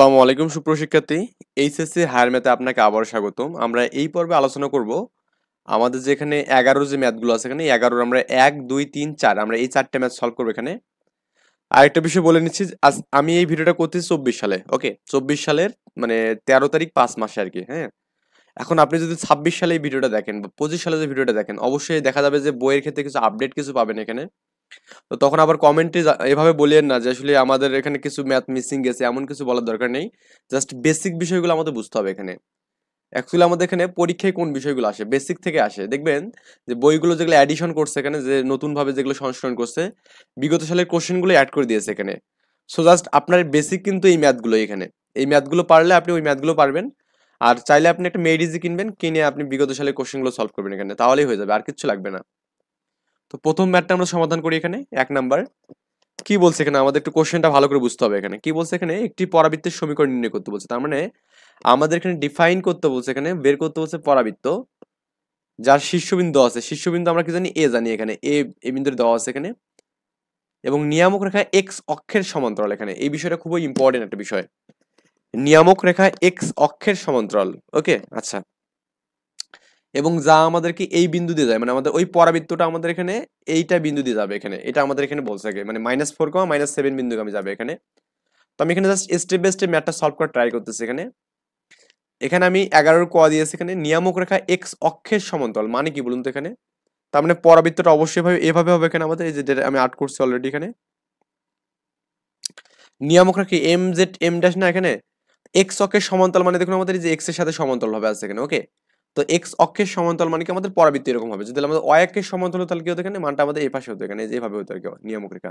আসসালামু আলাইকুম সুপ্রশিক্ষার্থী HSC higher ম্যাথে আপনাকে আবার স্বাগতম আমরা এই পর্বে আলোচনা করব আমাদের যেখানে এগারো যে ম্যাথগুলো আছে এখানে এগারোর আমরা এক দুই তিন চার আমরা এই চারটে ম্যাথ সলভ করবো এখানে আরেকটা বিষয় বলে নিচ্ছি আজ আমি এই ভিডিওটা করতেছি চব্বিশ সালে ওকে চব্বিশ সালের মানে তেরো তারিখ পাঁচ মাসে আর কি হ্যাঁ এখন আপনি যদি ছাব্বিশ সালে এই ভিডিওটা দেখেন বা পঁচিশ সালে যে ভিডিওটা দেখেন অবশ্যই দেখা যাবে যে বইয়ের ক্ষেত্রে কিছু আপডেট কিছু পাবেন এখানে তো তখন আবার কমেন্টে এভাবে বলিয়েন না যে আসলে আমাদের এখানে কিছু ম্যাথ মিসিং গেছে এমন কিছু বলার দরকার নেই জাস্ট বেসিক বিষয়গুলো আমাদের বুঝতে হবে এখানে অ্যাকচুয়ালি আমাদের এখানে পরীক্ষায় কোন বিষয়গুলো আসে বেসিক থেকে আসে দেখবেন যে বইগুলো যেগুলো অ্যাডিশন করছে এখানে যে নতুনভাবে যেগুলো সংস্করণ করছে বিগত সালের কোশ্চেনগুলো অ্যাড করে দিয়েছে এখানে সো জাস্ট আপনার বেসিক কিন্তু এই ম্যাথগুলো এখানে এই ম্যাথগুলো পারলে আপনি ওই ম্যাথগুলো পারবেন আর চাইলে আপনি একটা মেডিজি কিনবেন কিনে আপনি বিগত সালের কোশ্চেনগুলো সলভ করবেন এখানে তাহলেই হয়ে যাবে আর কিছু লাগবে না তো প্রথম ম্যাটটা আমরা সমাধান করি এখানে এক নাম্বার কি বলছে এখানে আমাদের একটু কোশ্চেনটা ভালো করে বুঝতে হবে এখানে কি বলছে এখানে একটি পরাবৃত্তের সমীকরণ নির্ণয় করতে বলছে তার মানে আমাদের এখানে ডিফাইন করতে বলছে এখানে বের করতে বলছে পরাবৃত্ত যার শীর্ষবিন্দু আছে শীর্ষবিন্দু আমরা কি জানি এ জানি এখানে এ এ বিন্দুর দেওয়া আছে এখানে এবং নিয়ামক রেখা এক্স অক্ষের সমান্তরাল এখানে এই বিষয়টা খুবই ইম্পর্টেন্ট একটা বিষয় নিয়ামক রেখা এক্স অক্ষের সমান্তরাল ওকে আচ্ছা এবং যা আমাদেরকে এই বিন্দু দিয়ে যায় মানে আমাদের ওই পরাবৃত্তটা আমাদের এখানে এইটা বিন্দু দিয়ে যাবে এখানে এটা আমাদের এখানে বলছে মানে minus four comma minus seven বিন্দু আমি যাবে এখানে তো আমি এখানে জাস্ট স্টেপ বাই স্টেপ ম্যাটটা সলভ করার ট্রাই করতেছি এখানে এখানে আমি এগারোর ক দিয়েছি এখানে নিয়ামক রেখা এক্স অক্ষের সমান্তরাল মানে কি বলুন তো এখানে তার মানে পরাবৃত্তটা অবশ্যই ভাবে এভাবে হবে এখানে আমাদের এই যে আমি আর্ট করছি অলরেডি এখানে নিয়ামক রাখি এম জেড এম ড্যাশ না এখানে এক্স অক্ষের সমান্তরাল মানে দেখুন আমাদের এই যে এক্স এর সাথে সমান্তরাল হবে আছে এখানে ওকে তো এক্স অক্ষের সমান্তরাল মানে কি আমাদের পরাবৃত্তি এরকম হবে যদি আমাদের ওয়াই অক্ষের সমান্তরাল তাহলে কি হতো এখানে মানটা আমাদের এই পাশে হতো এখানে যেভাবে হতো আর কি নিয়ামক রেখা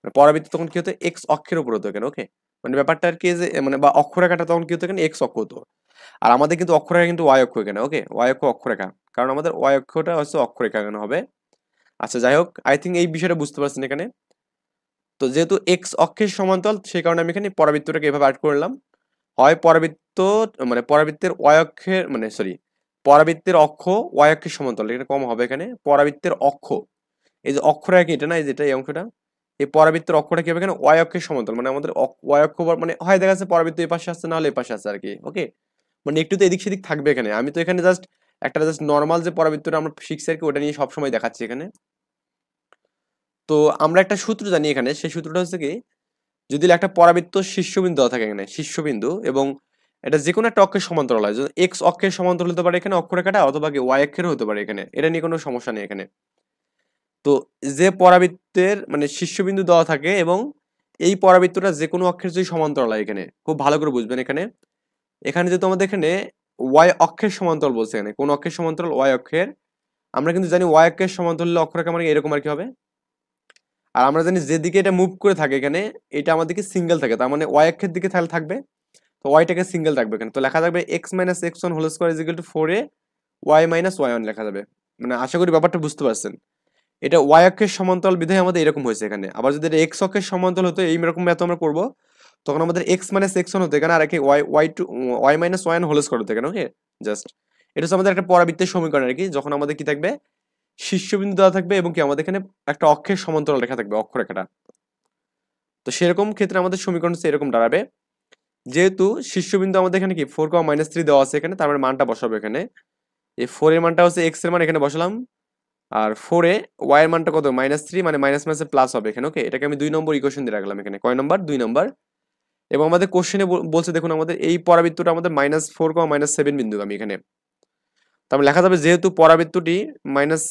মানে পরাবৃত্তি তখন কি হতো এক্স অক্ষের উপর হতো এখানে ওকে মানে ব্যাপারটা আর কি যে মানে বা অক্ষরেখাটা তখন কি হতো এখানে এক্স অক্ষ হতো আর আমাদের কিন্তু অক্ষরেখা কিন্তু ওয়াই অক্ষ এখানে ওকে ওয়াই অক্ষ অক্ষরেখা কারণ আমাদের ওয়াই অক্ষটা হচ্ছে অক্ষরেখা এখানে হবে আচ্ছা যাই হোক আই থিঙ্ক এই বিষয়টা বুঝতে পারছেন এখানে তো যেহেতু এক্স অক্ষের সমান্তরাল সেই কারণে আমি এখানে পরাবৃত্তটাকে এভাবে অ্যাড করলাম হয় পরাবৃত্ত মানে পরাবৃত্তের ওয়াই অক্ষের মানে সরি পরাবৃত্তের অক্ষ ওয়াই অক্ষের সমান্তরাল এটা কম হবে এখানে পরাবৃত্তের অক্ষ এই যে অক্ষটা কি এটা না এই যেটা এই অংশটা এই পরাবৃত্তের অক্ষটা কি হবে এখানে ওয়াই অক্ষের সমান্তরাল মানে আমাদের ওয়াই অক্ষ মানে হয় দেখা যাচ্ছে পরাবৃত্ত এই পাশে আসছে না হলে এই পাশে আসছে আর কি ওকে মানে একটু তো এদিক সেদিক থাকবে এখানে আমি তো এখানে জাস্ট একটা জাস্ট নর্মাল যে পরাবৃত্তটা আমরা ফিক্স আর কি ওটা নিয়ে সবসময় দেখাচ্ছি এখানে তো আমরা একটা সূত্র জানি এখানে সেই সূত্রটা হচ্ছে কি যদি একটা পরাবৃত্ত শীর্ষবিন্দু দেওয়া থাকে এখানে শীর্ষবিন্দু এবং এটা যে কোনো একটা অক্ষের সমান্তরাল হয় এক্স অক্ষের সমান্তরাল হতে পারে এখানে অক্ষরেখাটা অথবা ওয়াই অক্ষেরও হতে পারে এখানে এটা নিয়ে কোনো সমস্যা নেই এখানে তো যে পরাবৃত্তের মানে শীর্ষবিন্দু দেওয়া থাকে এবং এই পরাবৃত্তটা যে কোনো অক্ষের যদি সমান্তরাল হয় এখানে খুব ভালো করে বুঝবেন এখানে এখানে যেহেতু আমাদের এখানে ওয়াই অক্ষের সমান্তরাল বলছে এখানে কোন অক্ষের সমান্তরাল ওয়াই অক্ষের আমরা কিন্তু জানি ওয়াই অক্ষের সমান্তরাল অক্ষরেখা মানে এরকম আর কি হবে আর আমরা জানি যেদিকে এটা মুভ করে থাকে এখানে এটা আমাদেরকে সিঙ্গেল থাকে তার মানে ওয়াই অক্ষের দিকে থাকবে তো ওয়াইটাকে সিঙ্গেল রাখবে এখানে তো লেখা থাকবে x minus x one whole square equal to four a y minus y one লেখা যাবে মানে আশা করি ব্যাপারটা বুঝতে পারছেন এটা ওয়াই অক্ষের সমান্তরাল বিধায় আমাদের এরকম হয়েছে এখানে আবার যদি এটা এক্স অক্ষের সমান্তরাল হতো এইরকম এত আমরা করবো তখন আমাদের এক্স মাইনাস এক্স ওয়ান হতো এখানে আর কি y y to y minus y one whole square হতো এখানে ওকে জাস্ট এটা হচ্ছে আমাদের একটা পরাবৃত্তের সমীকরণ আর কি যখন আমাদের কি থাকবে শীর্ষবিন্দু দেওয়া থাকবে এবং কি আমাদের এখানে একটা অক্ষের সমান্তরাল রেখা থাকবে অক্ষরেখাটা তো সেরকম ক্ষেত্রে আমাদের সমীকরণ এরকম দাঁড়াবে যেহেতু শীর্ষবিন্দু আমাদের এখানে কি ফোর কমা মাইনাস থ্রি দেওয়া আছে এখানে তার মানে মানটা বসাবো এখানে এই ফোর এর মানটা হচ্ছে এক্স এর মান এখানে বসালাম আর ফোরে ওয়াই এর মানটা কত মাইনাস থ্রি মানে মাইনাস মাইনাসে প্লাস হবে এখানে ওকে এটাকে আমি দুই নম্বর ইকুয়েশন দিয়ে রাখলাম এখানে কয় নম্বর দুই নম্বর এবং আমাদের কোশ্চেনে বলছে দেখুন আমাদের এই পরাবৃত্তটা আমাদের minus four comma minus seven বিন্দু আমি এখানে তাহলে মানে লেখা যাবে যেহেতু পরাবৃত্তটি minus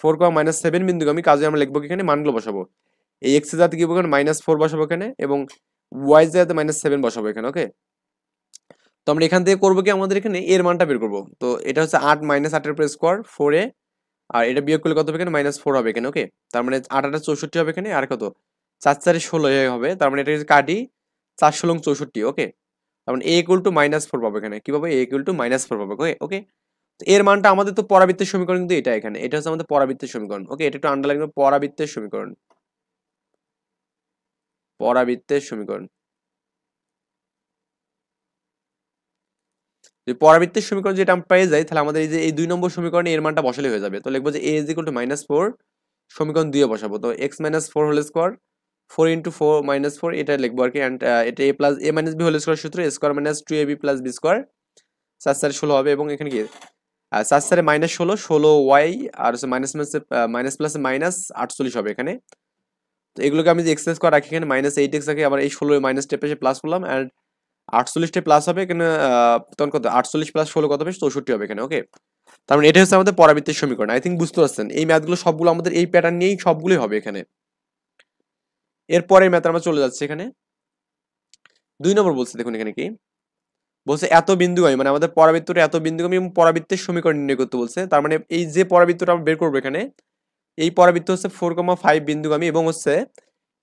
four comma minus seven বিন্দু আমি কাজে আমরা লিখবো এখানে মানগুলো বসাবো এই এক্সে জাতি কি বলবো মাইনাস ফোর বসাবো এখানে এবং ওয়াই জায়গাতে মাইনাস সেভেন বসাবো এখানে ওকে তো আমরা এখান থেকে করবো কি আমাদের এখানে এর মানটা বের করবো তো এটা হচ্ছে আট মাইনাস আটের উপরে স্কোয়ার ফোর এ আর এটা বিয়োগ করলে কত হবে এখানে মাইনাস ফোর হবে এখানে ওকে তার মানে আট আটটা চৌষট্টি হবে এখানে আর কত চার চারে ষোলো হবে তার মানে এটা কাটি চার ষোলং চৌষট্টি ওকে তার মানে a equal to minus four পাবো এখানে কি পাবো a equal to minus four পাবো ওকে ওকে এর মানটা আমাদের তো পরাবৃত্তের সমীকরণ কিন্তু এটা এখানে এটা হচ্ছে আমাদের পরাবৃত্তের সমীকরণ ওকে এটা একটু আন্ডারলাইন পরাবৃত্তের সমীকরণ পরাবৃত্তের সমীকরণ যে পরাবৃত্তের সমীকরণ যেটা আমরা পেয়ে যাই তাহলে আমাদের এই যে এই দুই নম্বর সমীকরণে এর মানটা বসালে হয়ে যাবে তো লিখবো যে a equal to minus four সমীকরণ দুয়ে বসাবো তো x minus four whole square four into four minus four এটা লিখবো আর কি অ্যান্ড এটা a plus a minus b whole square সূত্র square minus two a b plus b square চার সাড়ে ষোলো হবে এবং এখানে কি চার সাড়ে মাইনাস ষোলো ষোলো ওয়াই আর হচ্ছে minus minus minus plus minus আটচল্লিশ হবে এখানে তো এগুলোকে আমি যদি এক্সচেঞ্জ করে রাখি এখানে মাইনাস এইট এক্স রাখি আবার এই ষোলো মাইনাস টেপে এসে প্লাস করলাম অ্যান্ড আটচল্লিশটা প্লাস হবে এখানে তখন কত আটচল্লিশ প্লাস ষোলো কত হবে চৌষট্টি হবে এখানে ওকে তার মানে এটা হচ্ছে আমাদের পরাবৃত্তির সমীকরণ আই থিঙ্ক বুঝতে পারছেন এই ম্যাথগুলো সবগুলো আমাদের এই প্যাটার্ন নিয়েই সবগুলোই হবে এখানে এরপরে ম্যাথ আমরা চলে যাচ্ছি এখানে দুই নম্বর বলছে দেখুন এখানে কি বলছে এত বিন্দু আমি মানে আমাদের পরাবৃত্তটা এত বিন্দু আমি এবং পরাবৃত্তের সমীকরণ নির্ণয় করতে বলছে তার মানে এই যে পরাবৃত্তটা আমরা বের করবো এখানে এই পরাবৃত্ত হচ্ছে ফোর কমা ফাইভ বিন্দুগামী এবং হচ্ছে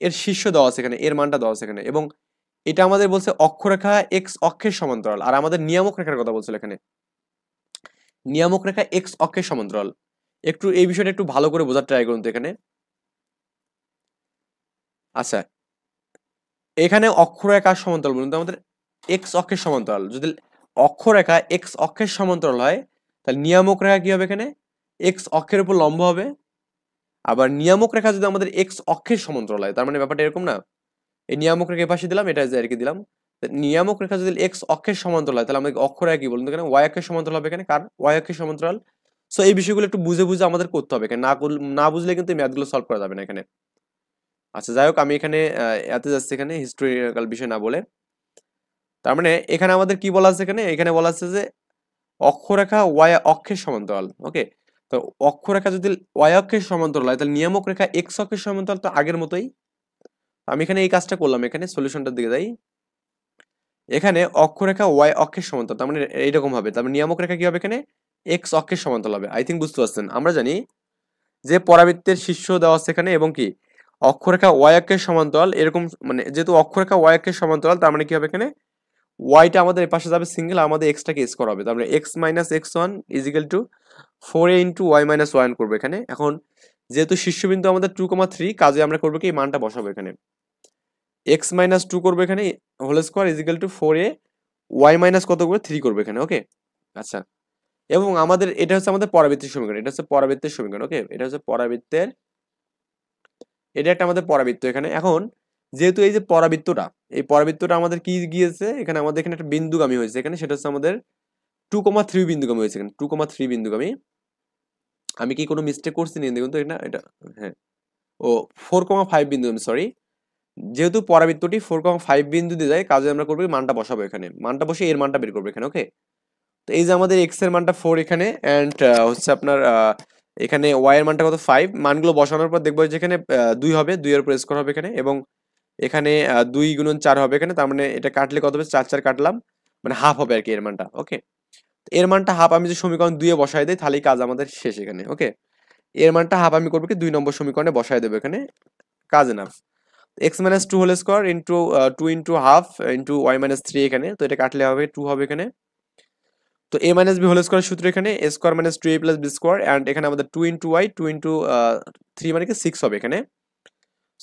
এর শীর্ষ দেওয়া আছে এখানে এর মানটা দেওয়া আছে এখানে এবং এটা আমাদের বলছে অক্ষরেখা এক্স অক্ষের সমান্তরাল আর আমাদের নিয়ামক রেখার কথা বলছিল এখানে নিয়ামক রেখা এক্স অক্ষের সমান্তরাল একটু এই বিষয়টা একটু ভালো করে বোঝার ট্রাই করুন তো এখানে আচ্ছা এখানে অক্ষরেখা সমান্তরাল বলুন তো আমাদের এক্স অক্ষের সমান্তরাল যদি অক্ষরেখা এক্স অক্ষের সমান্তরাল হয় তাহলে নিয়ামক রেখা কি হবে এখানে এক্স অক্ষের উপর লম্ব হবে আবার নিয়ামক রেখা যদি আমাদের এক্স অক্ষের সমান্তরাল হয় তার মানে ব্যাপারটা এরকম না এই নিয়ামক রেখা পাশে দিলাম এটা আর কি দিলাম নিয়ামক রেখা যদি এক্স অক্ষের সমান্তরাল হয় তাহলে আমাদের অক্ষরা কি বলুন এখানে ওয়াই অক্ষের সমান্তরাল হবে এখানে কার ওয়াই অক্ষের সমান্তরাল সো এই বিষয়গুলো একটু বুঝে বুঝে আমাদের করতে হবে এখানে না না বুঝলে কিন্তু এই ম্যাথগুলো সলভ করা যাবে না এখানে আচ্ছা যাই হোক আমি এখানে এতে যাচ্ছি এখানে হিস্টোরিক্যাল বিষয় না বলে তার মানে এখানে আমাদের কি বলা আছে এখানে এখানে বলা আছে যে অক্ষরেখা ওয়াই অক্ষের সমান্তরাল ওকে তো অক্ষরেখা যদি ওয়াই অক্ষের সমান্তরাল হয় তাহলে নিয়ামক রেখা এক্স অক্ষের সমান্তরাল তো আগের মতোই আমি এখানে এই কাজটা করলাম এখানে সলিউশনটার দিকে যাই এখানে অক্ষরেখা ওয়াই অক্ষের সমান্তর তার মানে এইরকম হবে তার মানে নিয়ামক রেখা কি হবে এখানে এক্স অক্ষের সমান্তরাল হবে আই থিঙ্ক বুঝতে পারছেন আমরা জানি যে পরাবৃত্তের শীর্ষ দেওয়া আছে এখানে এবং কি অক্ষরেখা ওয়াই অক্ষের সমান্তরাল এরকম মানে যেহেতু অক্ষরেখা ওয়াই অক্ষের সমান্তরাল তার মানে কি হবে এখানে ওয়াইটা আমাদের পাশে যাবে সিঙ্গেল আমাদের এক্সটাকে এস করা হবে তাহলে x minus x one equal to four a into y minus one করবো এখানে এখন যেহেতু শীর্ষবিন্দু আমাদের টু কমা থ্রি কাজে আমরা করবো কি এই মানটা বসাবো এখানে এক্স মাইনাস টু করবো এখানে whole square equal to four a y minus কত করে থ্রি করবো এখানে ওকে আচ্ছা এবং আমাদের এটা হচ্ছে আমাদের পরাবৃত্তের সমীকরণ এটা হচ্ছে পরাবৃত্তের সমীকরণ ওকে এটা হচ্ছে পরাবৃত্তের এটা একটা আমাদের পরাবৃত্ত এখানে এখন যেহেতু এই যে পরাবৃত্তটা এই পরাবৃত্তটা আমাদের কি গিয়েছে এখানে আমাদের এখানে একটা বিন্দুগামী হয়েছে এখানে সেটা হচ্ছে আমাদের টু কমা থ্রি বিন্দুগামী হয়েছে এখানে টু কমা থ্রি বিন্দুগামী আমি কি কোনো মিস্টেক করছি নিয়ে দেখুন তো এটা এটা হ্যাঁ ও ফোর কমা ফাইভ বিন্দুগামী সরি যেহেতু পরাবৃত্তটি ফোর কমা ফাইভ বিন্দু দিয়ে যায় কাজে আমরা করবো মানটা বসাবো এখানে মানটা বসে এর মানটা বের করবো এখানে ওকে তো এই যে আমাদের এক্স এর মানটা ফোর এখানে অ্যান্ড হচ্ছে আপনার এখানে ওয়াই এর মানটা কত ফাইভ মানগুলো বসানোর পর দেখবো যেখানে দুই হবে দুই এর উপর স্কোর হবে এখানে এবং এখানে দুই গুণন চার হবে এখানে তার মানে এটা কাটলে কত হবে চার চার কাটলাম মানে হাফ হবে আর কি এর মানটা ওকে এর মানটা হাফ আমি যে সমীকরণ দুয়ে বসাই দিই তাহলেই কাজ আমাদের শেষ এখানে ওকে এর মানটা হাফ আমি করবো কি দুই নম্বর সমীকরণে বসাই দেবো এখানে কাজ না x minus two whole square into two into half into y minus three এখানে তো এটা কাটলে হবে টু হবে এখানে তো a minus b whole square সূত্র এখানে a square minus two a plus b square and এখানে আমাদের two into y two into three মানে কি সিক্স হবে এখানে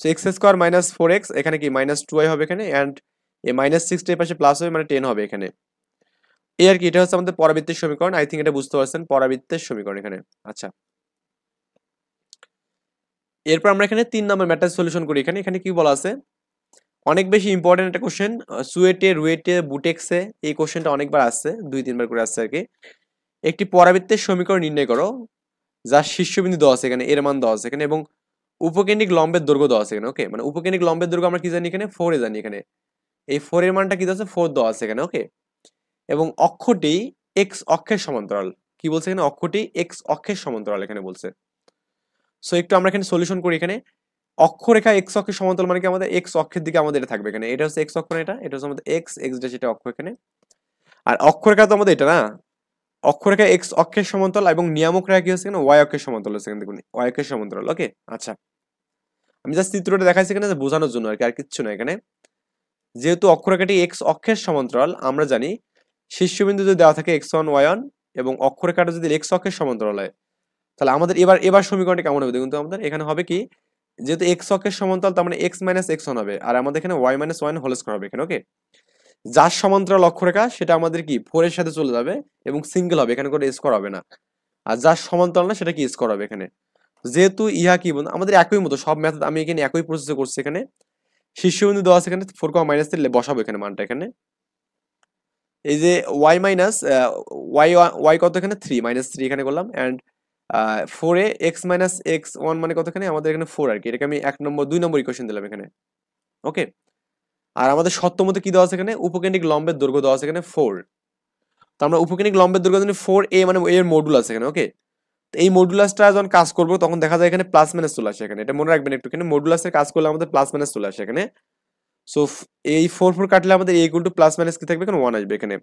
so x square minus four x এখানে কি মাইনাস টু আই হবে এখানে অ্যান্ড এ মাইনাস সিক্সটি এর পাশে প্লাস হবে মানে টেন হবে এখানে এ আর কি এটা হচ্ছে আমাদের পরাবৃত্তের সমীকরণ আই থিঙ্ক এটা বুঝতে পারছেন পরাবৃত্তের সমীকরণ এখানে আচ্ছা এরপর আমরা এখানে তিন নম্বর ম্যাটার সলিউশন করি এখানে এখানে কি বলা আছে অনেক বেশি ইম্পর্টেন্ট একটা কোশ্চেন সুয়েটে রুয়েটে বুটেক্সে এই কোশ্চেনটা অনেকবার আসছে দুই তিনবার করে আসছে আর কি একটি পরাবৃত্তের সমীকরণ নির্ণয় করো যার শীর্ষবিন্দু দেওয়া আছে এখানে এর মান দেওয়া আছে এখানে এবং উপকেন্দ্রিক লম্বের দৈর্ঘ্য দেওয়া আছে এখানে ওকে মানে উপকেন্দ্রিক লম্বের দৈর্ঘ্য আমরা কি জানি এখানে ফোর এ জানি এখানে এই ফোরের মানটা কি দেওয়া আছে ফোর দেওয়া আছে এখানে ওকে এবং অক্ষটি এক্স অক্ষের সমান্তরাল কি বলছে এখানে অক্ষটি এক্স অক্ষের সমান্তরাল এখানে বলছে সো একটু আমরা এখানে সলিউশন করি এখানে অক্ষরেখা এক্স অক্ষের সমান্তরাল মানে কি আমাদের এক্স অক্ষের দিকে আমাদের এটা থাকবে এখানে এটা হচ্ছে এক্স অক্ষ এটা এটা হচ্ছে আমাদের এক্স এক্স ড্যাশ এটা অক্ষ এখানে আর অক্ষরেখা তো আমাদের এটা না অক্ষরেখা এক্স অক্ষের সমান্তরাল এবং নিয়ামক রেখা কি হচ্ছে ওয়াই অক্ষের সমান্তরাল হচ্ছে দেখুন ওয়াই অক্ষের সমান্তরাল ওকে আচ্ছা আমি জাস্ট চিত্রটা দেখাচ্ছি কিনা বোঝানোর জন্য আর কি আর কিচ্ছু না এখানে যেহেতু অক্ষরেখাটি এক্স অক্ষের সমান্তরাল আমরা জানি শীর্ষবিন্দু যদি দেওয়া থাকে এক্স ওয়ান ওয়াই ওয়ান এবং অক্ষরেখাটা যদি এক্স অক্ষের সমান্তরাল হয় তাহলে আমাদের এবার এবার সমীকরণটি কেমন হবে দেখুন তো আমাদের এখানে হবে কি যেহেতু এক্স অক্ষের সমান্তরাল তার মানে এক্স মাইনাস এক্স ওয়ান হবে আর আমাদের এখানে y minus one whole square হবে এখানে ওকে যার সমান্তরাল অক্ষরেখা সেটা আমাদের কি ফোরের সাথে চলে যাবে এবং সিঙ্গেল হবে এখানে কোনো স্কোর হবে না আর যার সমান্তরাল না সেটা কি স্কোর হবে এখানে যেহেতু ইহা কি বন্ধু আমাদের একই মতো সব মেথড আমি এখানে একই প্রসেসে করছি এখানে শীর্ষবিন্দু দেওয়া আছে এখানে ফোর কমা মাইনাস থ্রি বসাবো এখানে মানটা এখানে এই যে ওয়াই মাইনাস ওয়াই ওয়াই কত এখানে থ্রি মাইনাস থ্রি এখানে করলাম অ্যান্ড ফোরে এক্স মাইনাস এক্স ওয়ান মানে কতখানে আমাদের এখানে ফোর আর কি এটাকে আমি এক নম্বর দুই নম্বর ইকুয়েশন দিলাম এখানে ওকে আর আমাদের সত্য মতো কি দেওয়া আছে এখানে উপকেন্দ্রিক লম্বের দৈর্ঘ্য দেওয়া সেখানে এখানে ফোর তো আমরা উপকেন্দ্রিক লম্বের দৈর্ঘ্য জানি ফোর এ মানে এর আছে এখানে ওকে এই মডুলাসটা যখন কাজ করবো তখন দেখা যায় এখানে প্লাস মাইনাস চলে আসে এখানে এটা মনে রাখবেন একটু কিন্তু মডুলাসের কাজ করলে আমাদের প্লাস মাইনাস চলে আসে এখানে সো এই ফোর ফোর কাটলে আমাদের a equal to plus minus কি থাকবে এখানে ওয়ান আসবে এখানে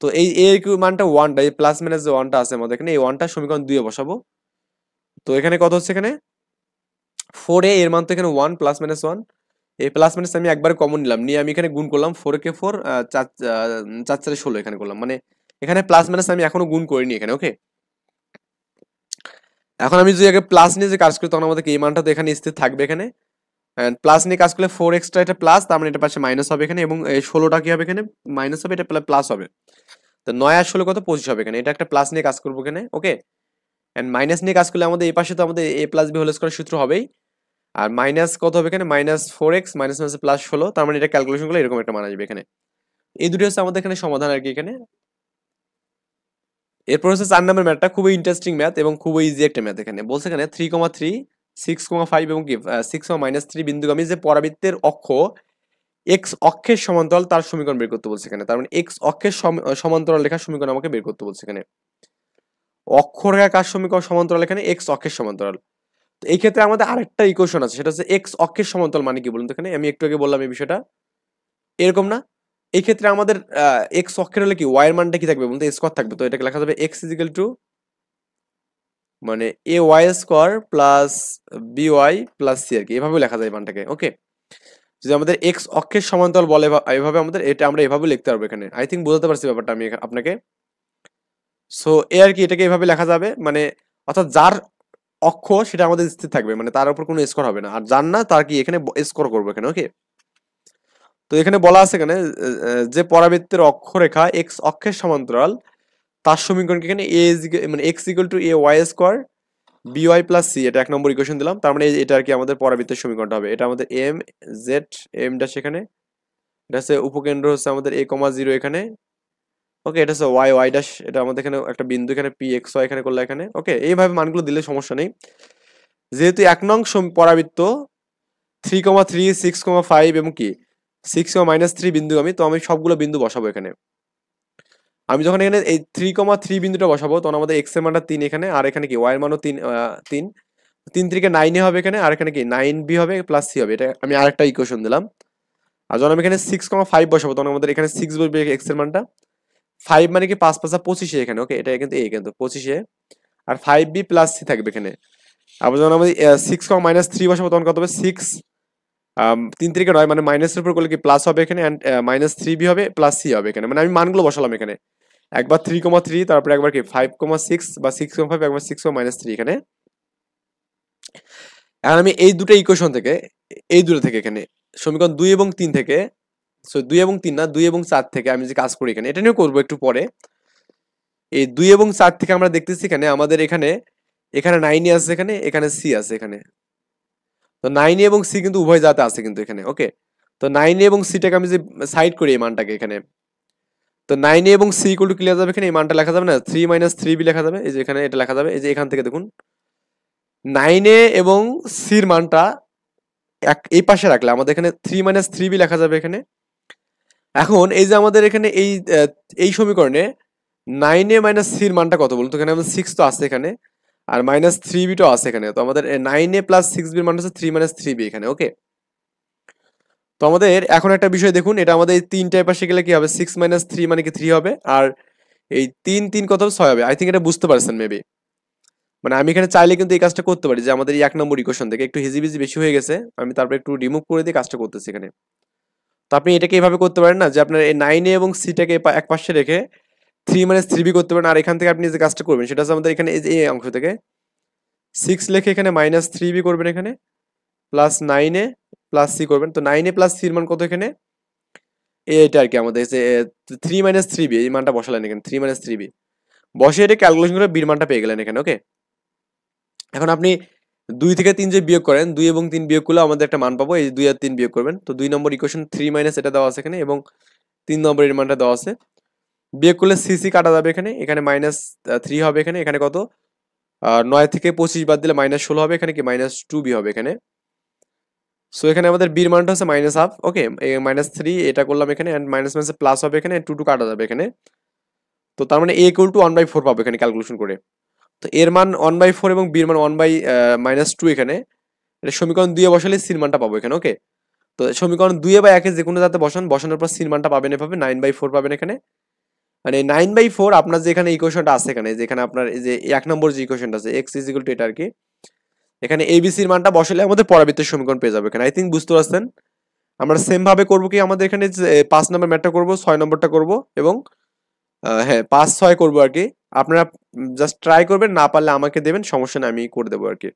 তো এই এ মানটা ওয়ানটা এই প্লাস মাইনাস যে ওয়ানটা আছে আমাদের এখানে এই ওয়ানটা সমীকরণ দুয়ে বসাবো তো এখানে কত হচ্ছে এখানে ফোর এ এর মান তো এখানে ওয়ান প্লাস মাইনাস ওয়ান এই প্লাস মাইনাস আমি একবার কমন নিলাম নিয়ে আমি এখানে গুণ করলাম ফোর কে ফোর চার চার ষোলো এখানে করলাম মানে এখানে প্লাস মাইনাস আমি এখনো গুণ করিনি এখানে ওকে এখন আমি যদি আগে প্লাস নিয়ে যে কাজ করি তখন আমাদেরকে এই মানটা তো এখানে স্থির থাকবে এখানে প্লাস নিয়ে কাজ করলে ফোর এক্সট্রা এটা প্লাস তার মানে এটা পাশে মাইনাস হবে এখানে এবং ষোলোটা কি হবে এখানে মাইনাস হবে এটা প্লাস হবে তো নয় আর ষোলো কত পঁচিশ হবে এখানে এটা একটা প্লাস নিয়ে কাজ করবো এখানে ওকে অ্যান্ড মাইনাস নিয়ে কাজ করলে আমাদের এই পাশে তো আমাদের a plus b whole square সূত্র হবেই আর মাইনাস কত হবে এখানে minus four x minus minus plus ষোলো তার মানে এটা ক্যালকুলেশন করলে এরকম একটা মানা যাবে এখানে এই দুটি হচ্ছে আমাদের এখানে সমাধান আর কি এখানে এরপর হচ্ছে চার নম্বর ম্যাথটা খুবই ইন্টারেস্টিং ম্যাথ এবং খুবই ইজি একটা ম্যাথ এখানে বলছে এখানে three comma three six comma five এবং কি সিক্স কমা মাইনাস থ্রি বিন্দুগামী যে পরাবৃত্তের অক্ষ এক্স অক্ষের সমান্তরাল তার সমীকরণ বের করতে বলছে এখানে তার মানে এক্স অক্ষের সমান্তরাল লেখার সমীকরণ আমাকে বের করতে বলছে এখানে অক্ষরেখা কার সমীকরণ সমান্তরাল এখানে এক্স অক্ষের সমান্তরাল এই ক্ষেত্রে আমাদের আরেকটা ইকুয়েশন আছে সেটা হচ্ছে এক্স অক্ষের সমান্তরাল মানে কি বলুন তো এখানে আমি একটু আগে বললাম এই বিষয়টা এরকম না এই ক্ষেত্রে আমাদের এক্স অক্ষের হলে কি ওয়াইয়ের মানটা কি থাকবে বলতে স্কোয়ার থাকবে তো এটাকে লেখা যাবে এক্স ইজিক্যাল টু মানে a y square plus b y plus c আর কি এভাবে লেখা যায় মানটাকে ওকে যদি আমাদের এক্স অক্ষের সমান্তরাল বলে এভাবে আমাদের এটা আমরা এভাবে লিখতে পারবো এখানে আই থিঙ্ক বোঝাতে পারছি ব্যাপারটা আমি আপনাকে সো এ আর কি এটাকে এভাবে লেখা যাবে মানে অর্থাৎ যার অক্ষ সেটা আমাদের স্থির থাকবে মানে তার উপর কোনো স্কোর হবে না আর জান না তার কি এখানে স্কোর করবো এখানে ওকে তো এখানে বলা আছে এখানে যে পরাবৃত্তের অক্ষরেখা এক্স অক্ষের সমান্তরাল তার সমীকরণকে এখানে এ মানে x equal to a y square b y plus c এটা এক নম্বর ইকুয়েশন দিলাম তার মানে এটা আর কি আমাদের পরাবৃত্তের সমীকরণটা হবে এটা আমাদের এম জেড এম এমটা সেখানে এটা হচ্ছে উপকেন্দ্র হচ্ছে আমাদের এ কমা জিরো এখানে ওকে এটা হচ্ছে ওয়াই ওয়াই ড্যাশ এটা আমাদের এখানে একটা বিন্দু এখানে পি এক্স ওয়াই এখানে করলে এখানে ওকে এইভাবে মানগুলো দিলে সমস্যা নেই যেহেতু এক নং পরাবৃত্ত three comma three six comma five এবং কি সিক্স কমা মাইনাস থ্রি বিন্দু আমি তো আমি সবগুলো বিন্দু বসাবো এখানে আমি যখন এখানে এই থ্রি কমা থ্রি বিন্দুটা বসাবো তখন আমাদের এক্স এর মানটা তিন এখানে আর এখানে কি ওয়াইয়ের মানও তিন তিন তিন থেকে নাইনে হবে এখানে আর এখানে কি নাইন বি হবে প্লাস সি হবে এটা আমি আরেকটা ইকুয়েশন দিলাম আর যখন আমি এখানে সিক্স কমা ফাইভ বসাবো তখন আমাদের এখানে সিক্স বসবে এক্স এর মানটা ফাইভ মানে কি পাঁচ পাঁচ পঁচিশে এখানে ওকে এটা কিন্তু এই কিন্তু পঁচিশে আর ফাইভ বি প্লাস সি থাকবে এখানে আবার যেমন আমাদের সিক্স কম মাইনাস থ্রি বসাবো তখন কত হবে সিক্স তিন থেকে নয় মানে মাইনাসের উপর করলে কি প্লাস হবে এখানে অ্যান্ড মাইনাস থ্রি বি হবে প্লাস সি হবে এখানে মানে আমি মানগুলো বসালাম এখানে একবার থ্রি কমা থ্রি তারপরে একবার কি ফাইভ কমা সিক্স বা সিক্স কমা ফাইভ একবার সিক্স কমা মাইনাস থ্রি এখানে এখন আমি এই দুটো ইকুয়েশন থেকে এই দুটো থেকে এখানে সমীকরণ দুই এবং তিন থেকে সো দুই এবং তিন না দুই এবং চার থেকে আমি যে কাজ করি এখানে এটা নিয়ে করবো একটু পরে এই দুই এবং চার থেকে আমরা দেখতেছি এখানে আমাদের এখানে এখানে নাইনই আছে এখানে এখানে সি আছে এখানে তো নাইন এবং সি কিন্তু উভয় জাতে আছে কিন্তু এখানে ওকে তো নাইন এবং সিটাকে আমি যে সাইড করি এই মানটাকে এখানে তো নাইন এবং সি ইকুয়াল টু যাবে এখানে এই মানটা লেখা যাবে না থ্রি মাইনাস থ্রি বি লেখা যাবে এই যে এখানে এটা লেখা যাবে এই যে এখান থেকে দেখুন নাইনে এবং সির মানটা এক এই পাশে রাখলে আমাদের এখানে থ্রি মাইনাস থ্রি বি লেখা যাবে এখানে এখন এই যে আমাদের এখানে এই এই সমীকরণে নাইন এ মাইনাস থ্রির মানটা কত বলতো এখানে আমাদের সিক্স তো আছে এখানে আর মাইনাস থ্রি বিটাও আছে এখানে তো আমাদের নাইন এ প্লাস সিক্স বির মানটা হচ্ছে থ্রি মাইনাস থ্রি বি এখানে ওকে তো আমাদের এখন একটা বিষয় দেখুন এটা আমাদের এই তিনটায় পাশে গেলে কি হবে সিক্স মাইনাস থ্রি মানে কি থ্রি হবে আর এই তিন তিন কত ছয় হবে আই থিঙ্ক এটা বুঝতে পারছেন মেবি মানে আমি এখানে চাইলে কিন্তু এই কাজটা করতে পারি যে আমাদের এই এক নম্বর ইকোয়েশন থেকে একটু হিজিবিজি বেশি হয়ে গেছে আমি তারপর একটু রিমুভ করে দিয়ে কাজটা করতেছি এখানে তো আপনি এটাকে এভাবে করতে পারেন না যে আপনার এই নাইনে এবং সিটাকে এক পাশে রেখে থ্রি মানে থ্রি বি করতে পারেন আর এখান থেকে আপনি যে কাজটা করবেন সেটা হচ্ছে আমাদের এখানে এই অংশ থেকে সিক্স লেখে এখানে মাইনাস থ্রি বি করবেন এখানে প্লাস নাইনে প্লাস সি করবেন তো নাইনে প্লাস সির মান কত এখানে এইটা আর কি আমাদের থ্রি মাইনাস থ্রি বি এই মানটা বসালেন এখানে থ্রি মাইনাস থ্রি বি বসে এটা ক্যালকুলেশন করে বির মানটা পেয়ে গেলেন এখানে ওকে এখন আপনি দুই থেকে তিন যে বিয়োগ করেন দুই এবং তিন বিয়োগ করলে আমাদের একটা মান পাবো এই দুই আর তিন বিয়োগ করবেন তো দুই নম্বর ইকুয়েশন থ্রি মাইনাস এটা দেওয়া আছে এখানে এবং তিন নম্বর এর মানটা দেওয়া আছে বিয়োগ করলে সিসি কাটা যাবে এখানে এখানে মাইনাস থ্রি হবে এখানে এখানে কত নয় থেকে পঁচিশ বাদ দিলে মাইনাস ষোলো হবে এখানে কি মাইনাস টু বি হবে এখানে সো এখানে আমাদের বির মানটা হচ্ছে minus half okay minus three এটা করলাম এখানে অ্যান্ড মাইনাস মাইনাস প্লাস হবে এখানে টু টু কাটা যাবে এখানে তো তার মানে a equal to one by four পাবো এখানে ক্যালকুলেশন করে তো এর মান ওয়ান বাই ফোর এবং বির মান ওয়ান বাই মাইনাস টু এখানে এটা সমীকরণ দুয়ে বসালে সির মানটা পাবো এখানে ওকে তো সমীকরণ দুয়ে বা একে যে কোনো যাতে বসান বসানোর পর সির মানটা পাবেন এভাবে নাইন বাই ফোর পাবেন এখানে মানে নাইন বাই ফোর আপনার যে এখানে ইকুয়েশনটা আছে এখানে যেখানে আপনার যে এক নম্বর যে ইকুয়েশনটা আছে এক্স ইজ ইকুয়াল টু এটা আর কি এখানে এবিসির মানটা বসালে আমাদের পরাবৃত্তের সমীকরণ পেয়ে যাবে এখানে আই থিঙ্ক বুঝতে পারছেন আমরা সেমভাবে করবো কি আমাদের এখানে পাঁচ নম্বর ম্যাটটা করবো ছয় নম্বরটা করবো এবং হ্যাঁ পাঁচ ছয় করবো আর কি আপনারা জাস্ট ট্রাই করবেন না পারলে আমাকে দেবেন সমস্যা না আমি করে দেবো আর কি